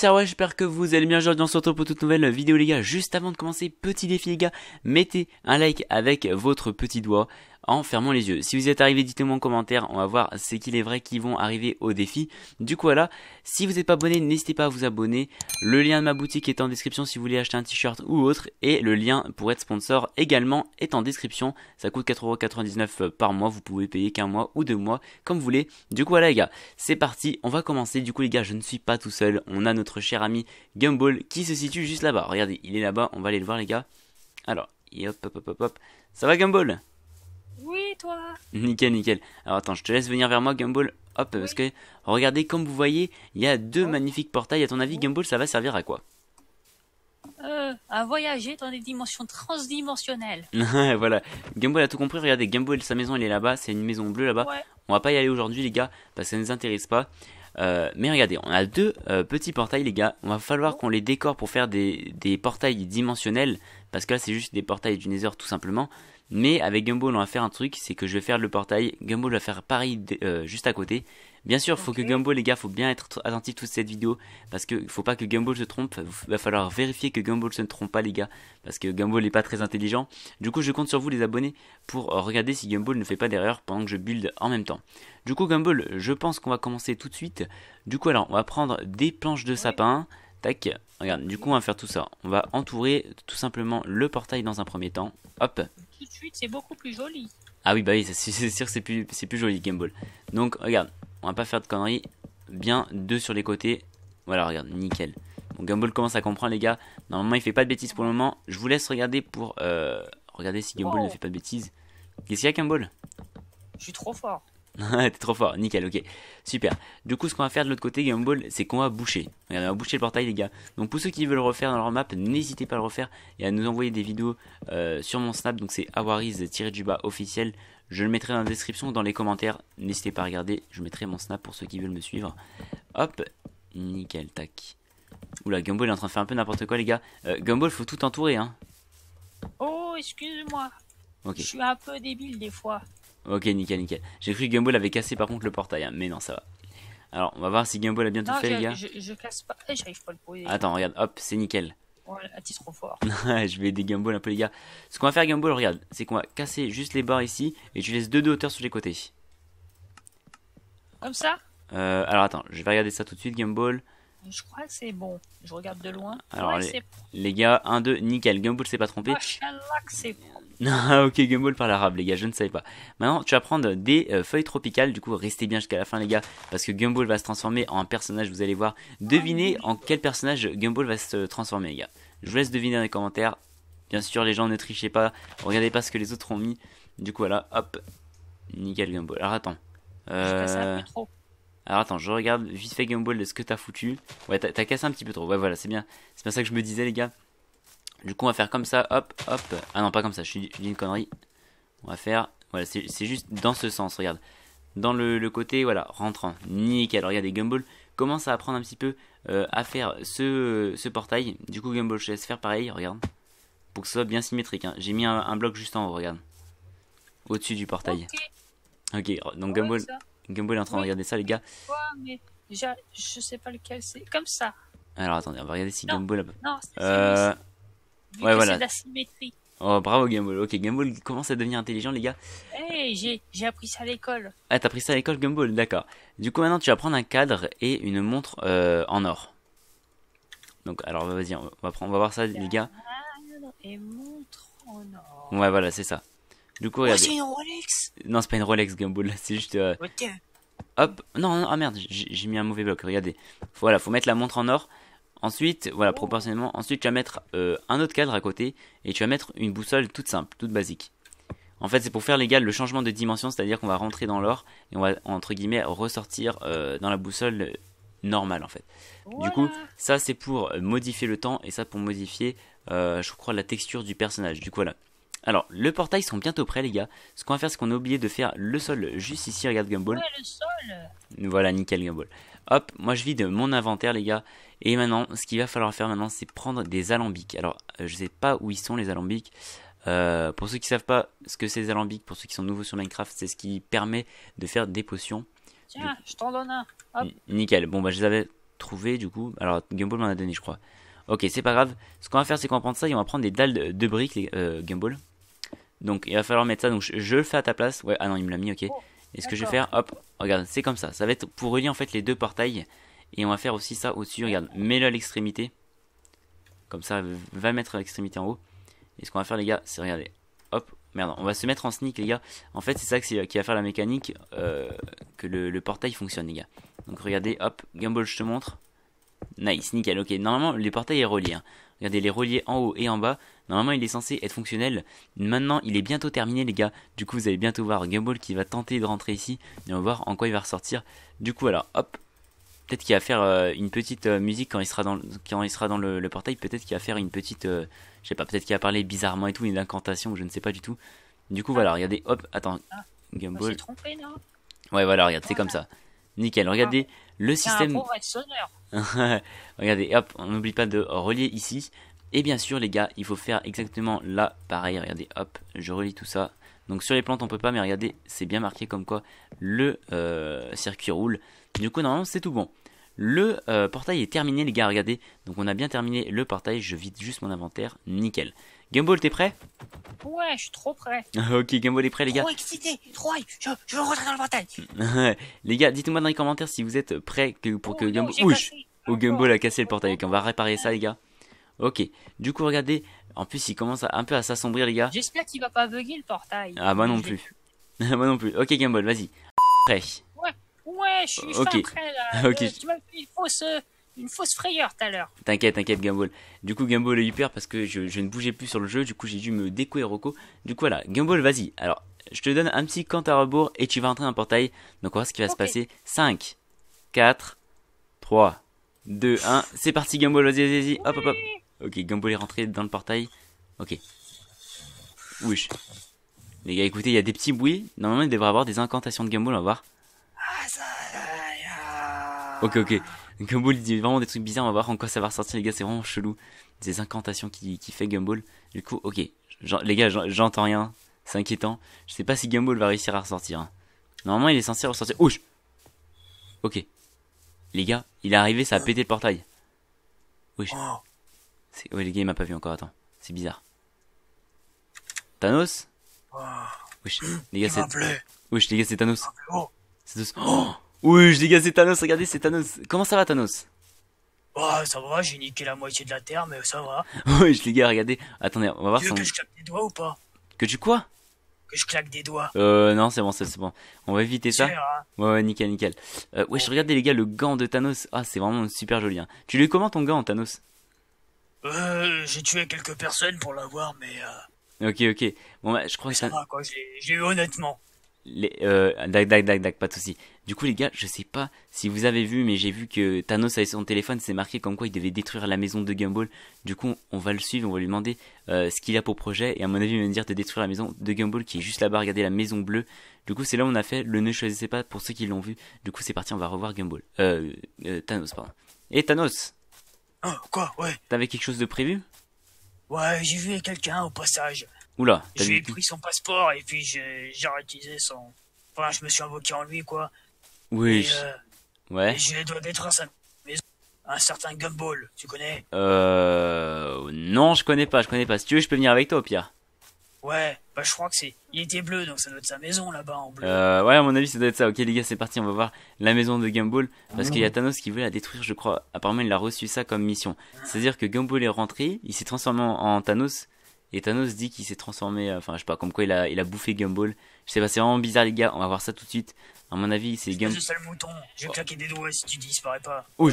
j'espère que vous allez bien aujourd'hui. On se retrouve pour toute nouvelle vidéo, les gars. Juste avant de commencer, petit défi, les gars, mettez un like avec votre petit doigt en fermant les yeux. Si vous êtes arrivé, dites-le-moi en commentaire, on va voir c'est qu'il est vrai qu'ils vont arriver au défi. Du coup voilà, si vous n'êtes pas abonné, n'hésitez pas à vous abonner. Le lien de ma boutique est en description si vous voulez acheter un t-shirt ou autre, et le lien pour être sponsor également est en description. Ça coûte 4,99€ euh, par mois, vous pouvez payer qu'un mois ou deux mois, comme vous voulez. Du coup voilà les gars, c'est parti, on va commencer. Du coup les gars, je ne suis pas tout seul, on a notre cher ami Gumball qui se situe juste là-bas. Regardez, il est là-bas, on va aller le voir les gars. Alors, hop, hop, hop, hop, hop. Ça va Gumball Nickel, nickel. Alors attends, je te laisse venir vers moi, Gumball. Hop, parce que regardez, comme vous voyez, il y a deux magnifiques portails. À ton avis, Gumball, ça va servir à quoi euh, à voyager dans des dimensions transdimensionnelles. voilà, Gumball a tout compris. Regardez, Gumball, sa maison, elle est là-bas. C'est une maison bleue là-bas. On va pas y aller aujourd'hui, les gars, parce que ça ne nous intéresse pas. Euh, mais regardez, on a deux euh, petits portails, les gars. On va falloir oh. qu'on les décore pour faire des, des portails dimensionnels. Parce que là, c'est juste des portails du Nether, tout simplement. Mais avec Gumball, on va faire un truc, c'est que je vais faire le portail. Gumball va faire pareil euh, juste à côté. Bien sûr, faut que Gumball, les gars, faut bien être attentif toute cette vidéo parce que faut pas que Gumball se trompe. Il Va falloir vérifier que Gumball se trompe pas, les gars, parce que Gumball n'est pas très intelligent. Du coup, je compte sur vous, les abonnés, pour euh, regarder si Gumball ne fait pas d'erreur pendant que je build en même temps. Du coup, Gumball, je pense qu'on va commencer tout de suite. Du coup, alors, on va prendre des planches de sapin. Tac, regarde, du coup on va faire tout ça. On va entourer tout simplement le portail dans un premier temps. Hop, suite, c'est beaucoup plus joli. Ah oui, bah oui, c'est sûr que c'est plus, plus joli Game Donc, regarde, on va pas faire de conneries. Bien, deux sur les côtés. Voilà, regarde, nickel. Bon, ball commence à comprendre, les gars. Normalement, il fait pas de bêtises pour le moment. Je vous laisse regarder pour euh, regarder si Gamble ne fait pas de bêtises. Qu'est-ce qu'il y a, Ball Je suis trop fort. T'es trop fort, nickel, ok. Super. Du coup, ce qu'on va faire de l'autre côté, Gumball c'est qu'on va boucher. Regardez, on va boucher le portail, les gars. Donc, pour ceux qui veulent le refaire dans leur map, n'hésitez pas à le refaire et à nous envoyer des vidéos euh, sur mon Snap. Donc, c'est awariz-du-bas officiel. Je le mettrai dans la description, dans les commentaires. N'hésitez pas à regarder. Je mettrai mon Snap pour ceux qui veulent me suivre. Hop, nickel, tac. Oula, Gumball est en train de faire un peu n'importe quoi, les gars. Euh, Gumball, faut tout entourer, hein. Oh, excuse-moi. Ok. Je suis un peu débile des fois. Ok, nickel, nickel. J'ai cru que Gumball avait cassé par contre le portail, hein. mais non, ça va. Alors, on va voir si Gumball a bien tout fait, les gars. Je, je casse pas, eh, j'arrive pas à le poser. Attends, regarde, hop, c'est nickel. Ouais, trop fort. je vais aider Gumball un peu, les gars. Ce qu'on va faire, Gumball, regarde, c'est qu'on va casser juste les barres ici et tu laisses deux de hauteur sur les côtés. Comme ça euh, Alors, attends, je vais regarder ça tout de suite, Gumball. Je crois que c'est bon. Je regarde de loin. Alors, les, gars, 1, 2, nickel. Gumball s'est pas trompé. que Non, ok, Gumball par l'arabe, les gars, je ne savais pas. Maintenant, tu vas prendre des euh, feuilles tropicales. Du coup, restez bien jusqu'à la fin, les gars, parce que Gumball va se transformer en personnage. Vous allez voir. Devinez ah en quel personnage Gumball va se transformer, les gars. Je vous laisse deviner dans les commentaires. Bien sûr, les gens, ne trichez pas. Regardez pas ce que les autres ont mis. Du coup, voilà, hop. Nickel Gumball. Alors, attends. Euh, alors attends, je regarde vite fait Gumball de ce que t'as foutu. Ouais, t'as cassé un petit peu trop. Ouais, voilà, c'est bien. C'est bien ça que je me disais, les gars. Du coup, on va faire comme ça, hop, hop. Ah non, pas comme ça, je suis, une connerie. On va faire, voilà, c'est juste dans ce sens, regarde. Dans le, côté, voilà, rentrant. Nickel, regardez, Gumball commence à apprendre un petit peu euh, à faire ce, portail. Du coup, Gumball, je laisse faire pareil, regarde. Pour que ce soit bien symétrique. Hein. J'ai mis un, bloc juste en haut, regarde. Au-dessus du portail. Ok, okay donc Gumball, est en train de regarder ça, les gars. je sais pas lequel c'est. Comme ça. Alors, attendez, on va regarder si non. Non, c'est euh, ouais, voilà. C'est la symétrie. Oh, bravo Gumball. Ok, Gumball commence à devenir intelligent, les gars. Hey, eh, j'ai appris ça à l'école. Ah, t'as appris ça à l'école, Gumball, d'accord. Du coup, maintenant, tu vas prendre un cadre et une montre euh, en or. Donc, alors, bah, vas-y, on va, prendre, on va voir ça, les gars. Et montre en or. Ouais, voilà, c'est ça. Du coup, regarde. Oh, c'est une Rolex Non, c'est pas une Rolex, Gumball. C'est juste. Euh, ok Hop. Non, non, ah merde, j'ai mis un mauvais bloc. Regardez. Voilà, faut mettre la montre en or. Ensuite, voilà, proportionnellement, ensuite tu vas mettre euh, un autre cadre à côté et tu vas mettre une boussole toute simple, toute basique. En fait, c'est pour faire l'égal le changement de dimension, c'est-à-dire qu'on va rentrer dans l'or et on va entre guillemets ressortir euh, dans la boussole euh, normale en fait. Du coup, ça c'est pour modifier le temps et ça pour modifier, je crois, la texture du personnage. Du coup, voilà. Alors, le portail sont bientôt prêts, les gars. Ce qu'on va faire, c'est qu'on a oublié de faire le sol juste ici. Regarde Gumball. le Voilà, nickel Gumball. Hop, moi je vide mon inventaire les gars. Et maintenant, ce qu'il va falloir faire maintenant, c'est prendre des alambics. Alors, euh, je sais pas où ils sont les alambics. Euh, pour ceux qui savent pas ce que c'est les alambics, pour ceux qui sont nouveaux sur Minecraft, c'est ce qui permet de faire des potions. Tiens, je t'en donne un. Nickel. Bon bah je les avais trouvés du coup. Alors Gumball m'en a donné, je crois. Ok, c'est pas grave. Ce qu'on va faire, c'est qu'on va prendre ça et on va prendre des dalles de, briques, les, euh, Gumball. Donc il va falloir mettre ça. Donc je, le fais à ta place. Ouais, ah non, il me l'a mis, ok. Oh. Et ce que je vais faire, hop, regarde, c'est comme ça. Ça va être pour relier en fait les deux portails. Et on va faire aussi ça au-dessus, regarde, mets-le à l'extrémité. Comme ça, va mettre l'extrémité en haut. Et ce qu'on va faire les gars, c'est regarder. Hop, merde, on va se mettre en sneak les gars. En fait, c'est ça euh, qui va faire la mécanique euh, que le, portail fonctionne les gars. Donc regardez, hop, Gumball je te montre. Nice, nickel, ok. Normalement, les portails est relié. Hein. Regardez, les reliés en haut et en bas. Normalement, il est censé être fonctionnel. Maintenant, il est bientôt terminé, les gars. Du coup, vous allez bientôt voir Gumball qui va tenter de rentrer ici. Et on va voir en quoi il va ressortir. Du coup, alors, hop. Peut-être qu'il va faire euh, une petite euh, musique quand il sera dans, quand il sera dans le, portail. Peut-être qu'il va faire une petite... Euh, je sais pas, peut-être qu'il va parler bizarrement et tout, une incantation, je ne sais pas du tout. Du coup, voilà, ah. regardez. Hop, attends. Ah. Gumball... trompé, non Ouais, voilà, regarde, c'est comme ça. Nickel, regardez ah. le système. regardez, hop, on n'oublie pas de relier ici. Et bien sûr les gars, il faut faire exactement là, pareil, regardez, hop, je relis tout ça. Donc sur les plantes on peut pas, mais regardez, c'est bien marqué comme quoi le euh, circuit roule. Du coup normalement c'est tout bon. Le euh, portail est terminé les gars, regardez. Donc on a bien terminé le portail, je vide juste mon inventaire, nickel. Gumball, t'es prêt Ouais, je suis trop prêt. ok, Gumball est prêt les gars. Trop excité, trop je, je veux rentrer dans le portail. les gars, dites-moi dans les commentaires si vous êtes prêt pour oh que Gumball... Ouh, oh, Gumball a cassé le oh, portail, on va réparer ça les gars. Ok, du coup regardez, en plus il commence un peu à s'assombrir les gars. J'espère qu'il va pas bugger le portail. Ah moi non plus. moi non plus. Ok Gambol, vas-y. Prêt. Ouais, ouais, je suis prêt là. ok. Tu m'as fait une fausse, une frayeur tout à l'heure. T'inquiète, t'inquiète Gumball. Du coup Gumball est hyper parce que je, ne bougeais plus sur le jeu, du coup j'ai dû me découer Rocco. Du coup voilà, Gumball vas-y. Alors, je te donne un petit compte à rebours et tu vas entrer dans un portail. Donc on va ce qui va se passer. 5, 4, 3, 2, 1. C'est parti Gumball, vas-y, vas-y, vas-y. Hop, hop, hop. Ok, Gumball est rentré dans le portail. Ok. Wesh. Les gars, écoutez, il y a des petits bruits. Normalement, il devrait avoir des incantations de Gumball, on va voir. Ok, ok. Gumball il dit vraiment des trucs bizarres, on va voir en quoi ça va ressortir, les gars, c'est vraiment chelou. Des incantations qui, qui fait Gumball. Du coup, ok. les gars, j'entends rien. C'est inquiétant. Je sais pas si Gumball va réussir à ressortir. Hein. Normalement, il est censé ressortir. Ouch Ok. Les gars, il est arrivé, ça a pété le portail. Wesh. Oh. Ouais, les gars, il m'a pas vu encore, attends. C'est bizarre. Thanos oh. Wesh, les gars, c'est... Oh. c'est Thanos. C'est oh. Wesh, les gars, c'est Thanos, regardez, c'est Thanos. Comment ça va, Thanos Oh, ça va, j'ai niqué la moitié de la Terre, mais ça va. Wesh, les gars, regardez. Attendez, on va voir si son... que je claque des doigts ou pas Que tu quoi Que je claque des doigts. Euh, non, c'est bon, c'est bon. On va éviter ça. Hein. ouais, ouais, nickel, nickel. Euh, wesh, regardez, les gars, le gant de Thanos. Ah, c'est vraiment super joli. Hein. Tu lui comment ton gant, Thanos euh, j'ai tué quelques personnes pour l'avoir, mais. Euh... Ok, ok. Bon, bah, je crois que ça. Va, quoi, j'ai eu honnêtement. Les, euh, dac, dac, dac, dac, pas de soucis. Du coup, les gars, je sais pas si vous avez vu, mais j'ai vu que Thanos avait son téléphone, c'est marqué comme quoi il devait détruire la maison de Gumball. Du coup, on va le suivre, on va lui demander euh, ce qu'il a pour projet, et à mon avis, il va me dire de détruire la maison de Gumball qui est juste là-bas, regardez la maison bleue. Du coup, c'est là où on a fait le ne choisissez pas pour ceux qui l'ont vu. Du coup, c'est parti, on va revoir Gumball. Euh, euh, Thanos, pardon. Et Thanos! Oh, quoi, ouais. T'avais quelque chose de prévu Ouais, j'ai vu quelqu'un au passage. Oula, J'ai pris son passeport et puis j'ai réutilisé son. Enfin, je me suis invoqué en lui, quoi. Oui. Euh, ouais. Je dois détruire sa maison. Un certain Gumball, tu connais Euh. Non, je connais pas, je connais pas. Si tu veux, je peux venir avec toi, Pierre. Ouais, bah je crois que c'est. Il était bleu, donc ça doit être sa maison là-bas en bleu. Euh, ouais, à mon avis, ça doit être ça. Ok, les gars, c'est parti, on va voir la maison de Gumball. Parce mmh. qu'il y a Thanos qui voulait la détruire, je crois. Apparemment, il a reçu ça comme mission. C'est-à-dire que Gumball est rentré, il s'est transformé en Thanos. Et Thanos dit qu'il s'est transformé. Euh, enfin, je sais pas, comme quoi il a, il a bouffé Gumball. Je sais pas, c'est vraiment bizarre, les gars. On va voir ça tout de suite. À mon avis, c'est Gumball. C'est le mouton. Je vais claquer des doigts si tu disparais pas. Oui,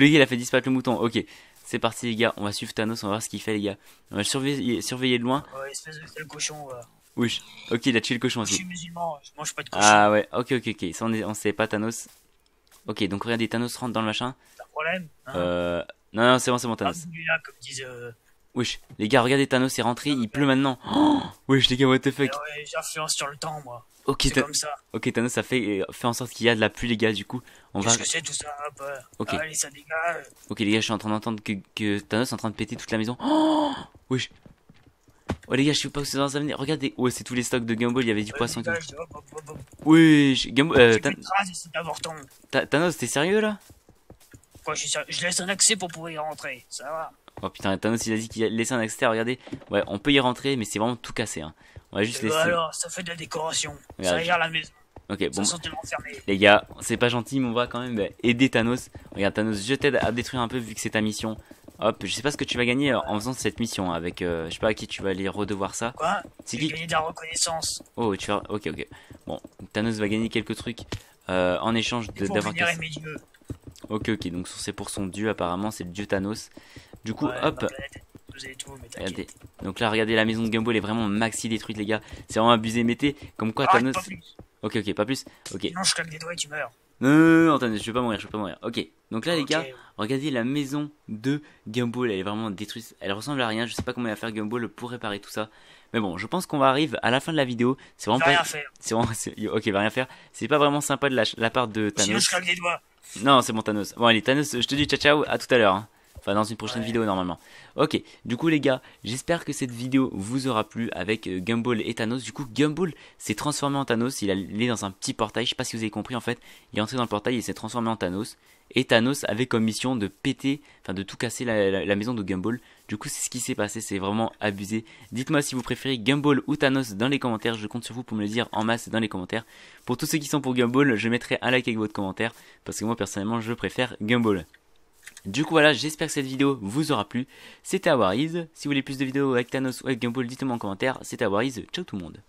les gars, il a fait disparaître le mouton. Ok. C'est parti les gars, on va suivre Thanos, on va voir ce qu'il fait les gars. On va surveiller, surveiller de loin. Ouais, espèce de cochon. Ouais. Oui, ok, il a tué le cochon aussi. Je suis musulman, je mange pas de cochon. Ah ouais, ok, ok, ok, ça on, sait pas Thanos. Ok, donc regardez, Thanos rentre dans le machin. T'as un problème hein. euh... Non, non, c'est bon, c'est bon, ah, Thanos. Ah, Wesh, les gars, regardez, Thanos est rentré, il pleut maintenant. Oh, wesh, les gars, what the fuck. Eh ouais, j'influence sur le temps, moi. Ok, comme ça. Ok, Thanos, ça fait, euh, fait en sorte qu'il y a de la pluie, les gars, du coup. On va... que c'est tout ça euh, Ok. Allez, ça dégage. Ok, les gars, je suis en train d'entendre que, Thanos est en train de péter toute la maison. Oh Wesh. Oh, les gars, je sais pas où c'est dans venir. Regardez. Ouais, c'est tous les stocks de Gumball, il y avait du poisson. Dégage, tout. Wesh, Euh, Thanos, t'es sérieux là Quoi, je, je laisse un accès pour pouvoir y rentrer, ça va. Oh putain, Thanos il a dit qu'il laissait un extérieur, regardez. Ouais, on peut y rentrer, mais c'est vraiment tout cassé. Hein. On va juste euh, laisser. alors, ça fait de la décoration. Ça gère la maison. Ok, bon. Les gars, c'est pas gentil, mais on va quand même bah, aider Thanos. Regarde, Thanos, je t'aide à détruire un peu vu que c'est ta mission. Hop, je sais pas ce que tu vas gagner euh, en faisant cette mission hein, avec. Euh, je sais pas à qui tu vas aller redevoir ça. Quoi C'est qui gagner de la reconnaissance. Oh, tu vas. Ok, ok. Bon, Thanos va gagner quelques trucs en échange de d'avoir. Ok, ok, donc c'est pour son dieu apparemment, c'est le dieu Thanos. Du coup, hop. Donc là, regardez, la maison de Gumbo, elle est vraiment maxi détruite, les gars. C'est vraiment abusé, mettez. Comme quoi, ah Thanos. Ok, ok, pas plus. Ok. Non, je claque des doigts et tu meurs. Non, non, non, je vais pas mourir, je vais pas mourir. Ok, donc là, les gars, regardez la maison de Gumball, elle est vraiment détruite. Elle ressemble à rien, je sais pas comment il va faire Gumball pour réparer tout ça. Mais bon, je pense qu'on va arriver à la fin de la vidéo. C'est vraiment pas. C'est Ok, va rien faire. C'est pas vraiment sympa de la, la part de Thanos. Sinon, je claque des doigts. Non, c'est mon Thanos. Bon, allez, Thanos, je te dis ciao ciao, à tout à l'heure. Hein. Enfin, dans une prochaine vidéo, normalement. Ok, du coup, les gars, j'espère que cette vidéo vous aura plu avec euh, Gumball et Thanos. Du coup, Gumball s'est transformé en Thanos. Il, est dans un petit portail. Je sais pas si vous avez compris, en fait. Il est entré dans le portail et s'est transformé en Thanos. Et Thanos avait comme mission de péter, enfin de tout casser la, maison de Gumball. Du coup, c'est ce qui s'est passé, c'est vraiment abusé. Dites-moi si vous préférez Gumball ou Thanos dans les commentaires. Je compte sur vous pour me le dire en masse dans les commentaires. Pour tous ceux qui sont pour Gumball, je mettrai un like avec votre commentaire. Parce que moi, personnellement, je préfère Gumball. Du coup voilà, j'espère que cette vidéo vous aura plu. C'était Awariz. Si vous voulez plus de vidéos avec Thanos ou avec Gumball, dites-moi en commentaire. C'était Awariz. Ciao tout le monde.